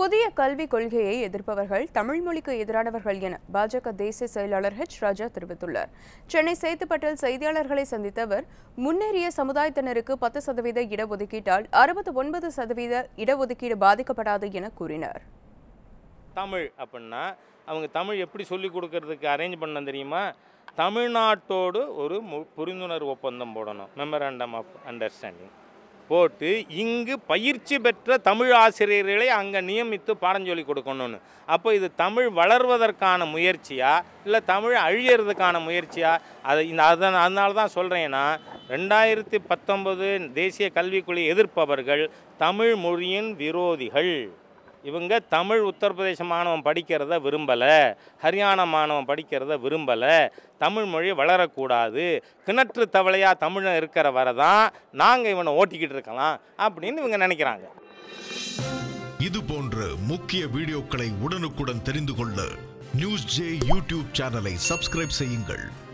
புதிய கல்விக் கொள்கையை எதிர்ப்பவர்கள் தமிழ் மொழிக்கு எதிரானவர்கள் என பாஜக தேசிய செயலாளர் ஹெச் ராஜா தெரிவித்துள்ளார் சென்னை சேத்துப்பட்டில் செய்தியாளர்களை சந்தித்த அவர் முன்னேறிய சமுதாயத்தினருக்கு பத்து சதவீத இடஒதுக்கீட்டால் அறுபத்தி ஒன்பது சதவீத இடஒதுக்கீடு பாதிக்கப்படாது என கூறினார் தமிழ் அப்படின்னா அவங்க தமிழ் எப்படி சொல்லிக் கொடுக்கறதுக்கு அரேஞ்ச் பண்ண தெரியுமா தமிழ்நாட்டோடு ஒரு புரிந்துணர்வு ஒப்பந்தம் போடணும் மெமரண்டம் ஆஃப் அண்டர்ஸ்டாண்டிங் போட்டு இங்கு பயிற்சி பெற்ற தமிழ் ஆசிரியர்களை அங்கே நியமித்து பாடஞ்சொல்லி கொடுக்கணும்னு அப்போ இது தமிழ் வளர்வதற்கான முயற்சியா இல்லை தமிழ் அழியறதுக்கான முயற்சியா அதை இந்த அதன் அதனால தான் சொல்கிறேன்னா ரெண்டாயிரத்தி பத்தொன்பது தேசிய கல்விக்குழு எதிர்ப்பவர்கள் தமிழ் மொழியின் விரோதிகள் இவங்க தமிழ் உத்தரப்பிரதேச மாணவன் படிக்கிறத விரும்பலை ஹரியானா மாணவன் படிக்கிறத விரும்பலை தமிழ் மொழி வளரக்கூடாது கிணற்று தவளையாக தமிழன் இருக்கிற வரை தான் நாங்கள் இவனை ஓட்டிக்கிட்டு இருக்கலாம் அப்படின்னு இவங்க நினைக்கிறாங்க இது போன்ற முக்கிய வீடியோக்களை உடனுக்குடன் தெரிந்து கொள்ள நியூஸ் ஜே யூடியூப் சேனலை சப்ஸ்கிரைப் செய்யுங்கள்